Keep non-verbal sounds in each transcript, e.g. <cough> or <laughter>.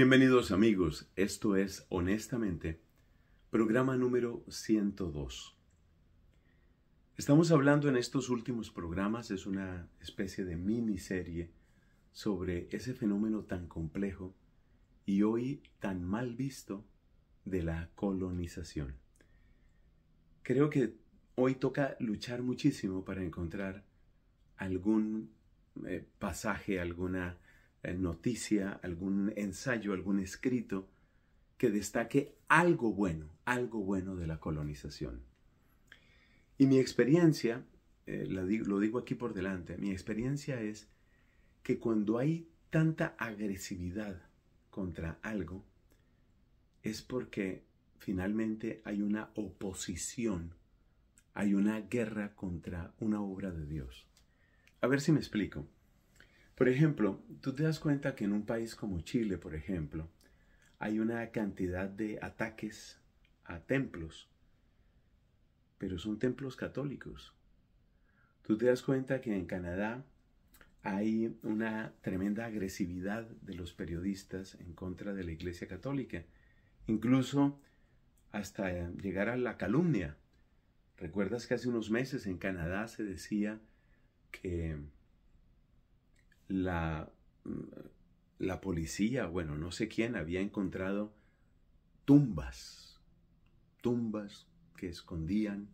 Bienvenidos amigos, esto es Honestamente, programa número 102. Estamos hablando en estos últimos programas, es una especie de miniserie sobre ese fenómeno tan complejo y hoy tan mal visto de la colonización. Creo que hoy toca luchar muchísimo para encontrar algún eh, pasaje, alguna eh, noticia, algún ensayo, algún escrito que destaque algo bueno, algo bueno de la colonización. Y mi experiencia, eh, lo digo aquí por delante, mi experiencia es que cuando hay tanta agresividad contra algo, es porque finalmente hay una oposición, hay una guerra contra una obra de Dios. A ver si me explico. Por ejemplo, tú te das cuenta que en un país como Chile, por ejemplo, hay una cantidad de ataques a templos, pero son templos católicos. Tú te das cuenta que en Canadá hay una tremenda agresividad de los periodistas en contra de la Iglesia Católica, incluso hasta llegar a la calumnia. ¿Recuerdas que hace unos meses en Canadá se decía que la, la policía, bueno, no sé quién, había encontrado tumbas, tumbas que escondían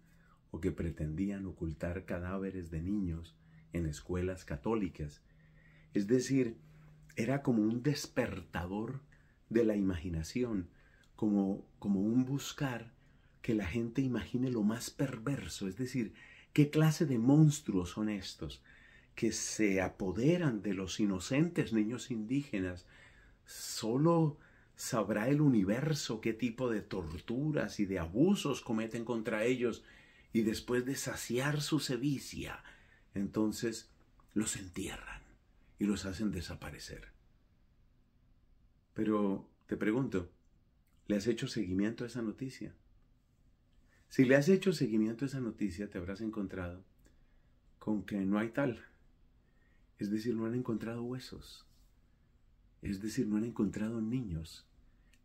o que pretendían ocultar cadáveres de niños en escuelas católicas. Es decir, era como un despertador de la imaginación, como, como un buscar que la gente imagine lo más perverso, es decir, qué clase de monstruos son estos, que se apoderan de los inocentes niños indígenas, solo sabrá el universo qué tipo de torturas y de abusos cometen contra ellos, y después de saciar su sevicia, entonces los entierran y los hacen desaparecer. Pero te pregunto, ¿le has hecho seguimiento a esa noticia? Si le has hecho seguimiento a esa noticia, te habrás encontrado con que no hay tal. Es decir, no han encontrado huesos. Es decir, no han encontrado niños.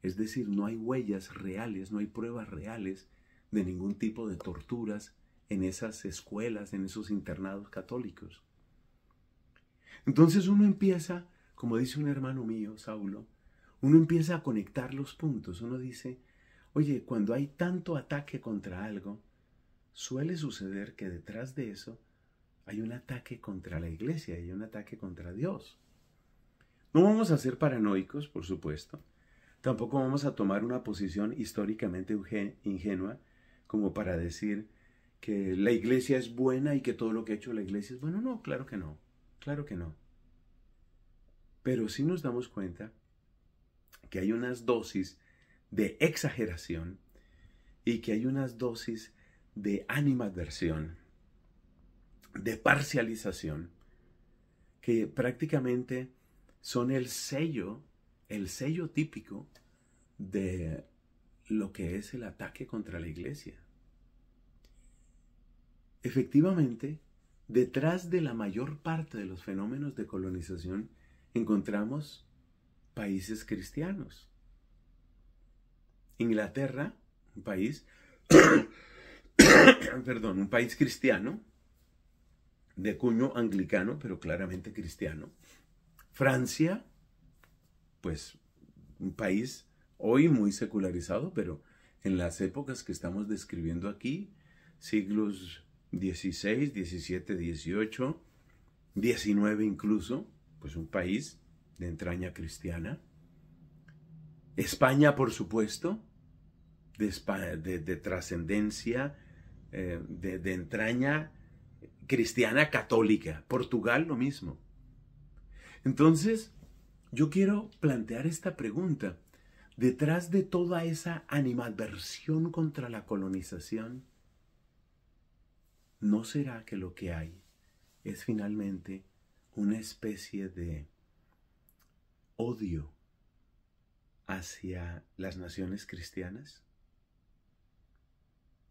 Es decir, no hay huellas reales, no hay pruebas reales de ningún tipo de torturas en esas escuelas, en esos internados católicos. Entonces uno empieza, como dice un hermano mío, Saulo, uno empieza a conectar los puntos. Uno dice, oye, cuando hay tanto ataque contra algo, suele suceder que detrás de eso hay un ataque contra la iglesia, hay un ataque contra Dios. No vamos a ser paranoicos, por supuesto. Tampoco vamos a tomar una posición históricamente ingenua como para decir que la iglesia es buena y que todo lo que ha hecho la iglesia es bueno. No, claro que no. Claro que no. Pero sí nos damos cuenta que hay unas dosis de exageración y que hay unas dosis de animadversión de parcialización que prácticamente son el sello, el sello típico de lo que es el ataque contra la iglesia. Efectivamente, detrás de la mayor parte de los fenómenos de colonización encontramos países cristianos. Inglaterra, un país, <coughs> perdón, un país cristiano, de cuño anglicano, pero claramente cristiano. Francia, pues un país hoy muy secularizado, pero en las épocas que estamos describiendo aquí, siglos XVI, XVII, XVIII, XIX incluso, pues un país de entraña cristiana. España, por supuesto, de, trascendencia, eh, de, de entraña cristiana católica, Portugal lo mismo. Entonces, yo quiero plantear esta pregunta. Detrás de toda esa animadversión contra la colonización, ¿no será que lo que hay es finalmente una especie de odio hacia las naciones cristianas?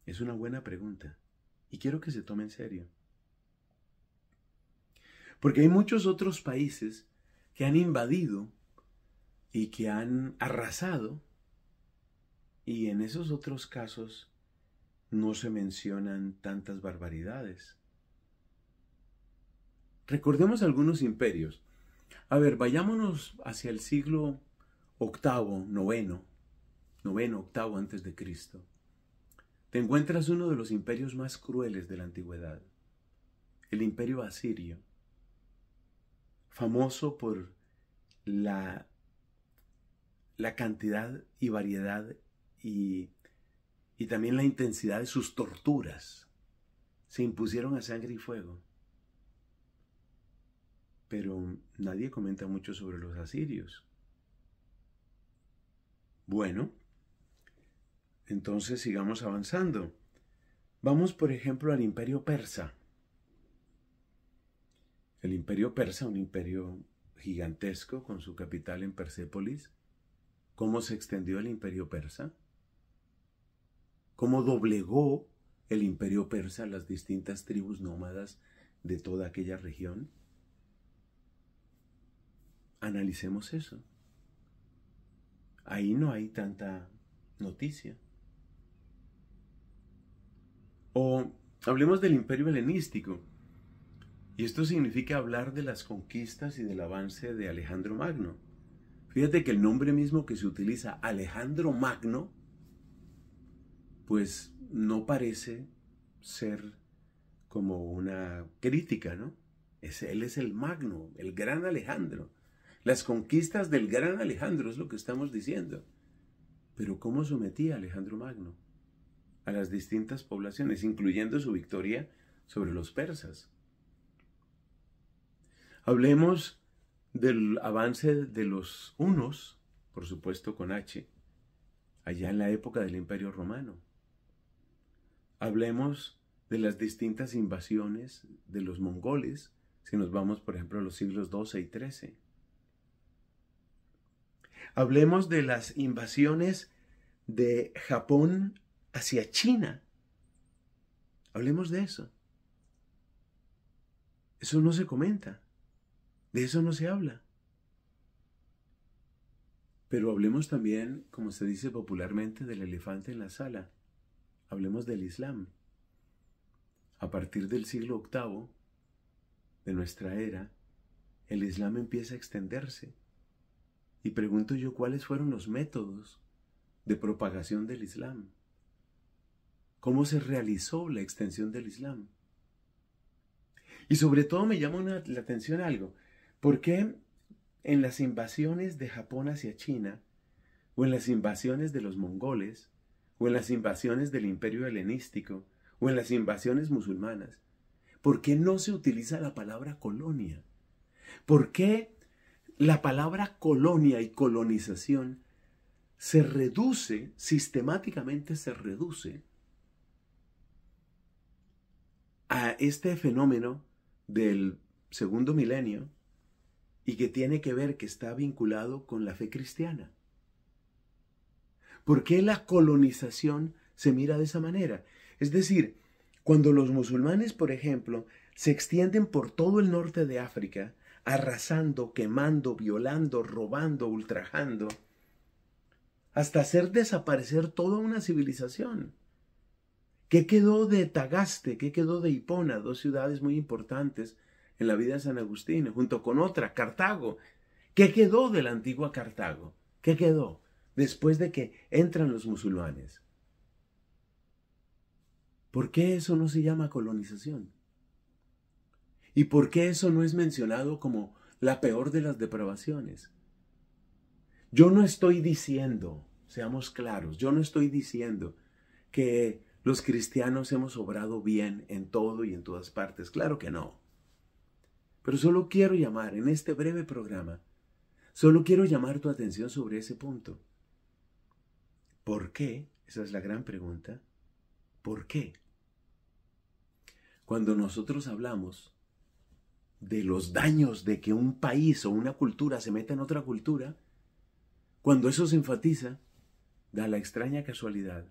Es una buena pregunta y quiero que se tome en serio. Porque hay muchos otros países que han invadido y que han arrasado y en esos otros casos no se mencionan tantas barbaridades. Recordemos algunos imperios. A ver, vayámonos hacia el siglo octavo, noveno, noveno, octavo antes de Cristo. Te encuentras uno de los imperios más crueles de la antigüedad, el imperio asirio famoso por la, la cantidad y variedad y, y también la intensidad de sus torturas. Se impusieron a sangre y fuego. Pero nadie comenta mucho sobre los asirios. Bueno, entonces sigamos avanzando. Vamos por ejemplo al imperio persa. El imperio persa, un imperio gigantesco con su capital en Persépolis. ¿Cómo se extendió el imperio persa? ¿Cómo doblegó el imperio persa a las distintas tribus nómadas de toda aquella región? Analicemos eso. Ahí no hay tanta noticia. O hablemos del imperio helenístico. Y esto significa hablar de las conquistas y del avance de Alejandro Magno. Fíjate que el nombre mismo que se utiliza, Alejandro Magno, pues no parece ser como una crítica, ¿no? él es el Magno, el gran Alejandro. Las conquistas del gran Alejandro es lo que estamos diciendo. Pero ¿cómo sometía a Alejandro Magno a las distintas poblaciones, incluyendo su victoria sobre los persas? Hablemos del avance de los unos, por supuesto con H, allá en la época del Imperio Romano. Hablemos de las distintas invasiones de los mongoles, si nos vamos, por ejemplo, a los siglos XII y XIII. Hablemos de las invasiones de Japón hacia China. Hablemos de eso. Eso no se comenta. De eso no se habla. Pero hablemos también, como se dice popularmente, del elefante en la sala. Hablemos del Islam. A partir del siglo VIII de nuestra era, el Islam empieza a extenderse. Y pregunto yo cuáles fueron los métodos de propagación del Islam. ¿Cómo se realizó la extensión del Islam? Y sobre todo me llama la atención algo. ¿Por qué en las invasiones de Japón hacia China, o en las invasiones de los mongoles, o en las invasiones del imperio helenístico, o en las invasiones musulmanas, ¿por qué no se utiliza la palabra colonia? ¿Por qué la palabra colonia y colonización se reduce, sistemáticamente se reduce a este fenómeno del segundo milenio y que tiene que ver que está vinculado con la fe cristiana. ¿Por qué la colonización se mira de esa manera? Es decir, cuando los musulmanes, por ejemplo, se extienden por todo el norte de África, arrasando, quemando, violando, robando, ultrajando, hasta hacer desaparecer toda una civilización. ¿Qué quedó de Tagaste? ¿Qué quedó de Hipona? Dos ciudades muy importantes en la vida de San Agustín, junto con otra, Cartago. ¿Qué quedó de la antigua Cartago? ¿Qué quedó después de que entran los musulmanes? ¿Por qué eso no se llama colonización? ¿Y por qué eso no es mencionado como la peor de las depravaciones? Yo no estoy diciendo, seamos claros, yo no estoy diciendo que los cristianos hemos obrado bien en todo y en todas partes. Claro que no. Pero solo quiero llamar en este breve programa, solo quiero llamar tu atención sobre ese punto. ¿Por qué? Esa es la gran pregunta. ¿Por qué? Cuando nosotros hablamos de los daños de que un país o una cultura se meta en otra cultura, cuando eso se enfatiza, da la extraña casualidad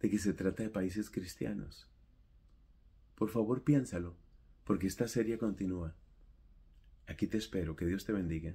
de que se trata de países cristianos. Por favor piénsalo, porque esta serie continúa. Aquí te espero. Que Dios te bendiga.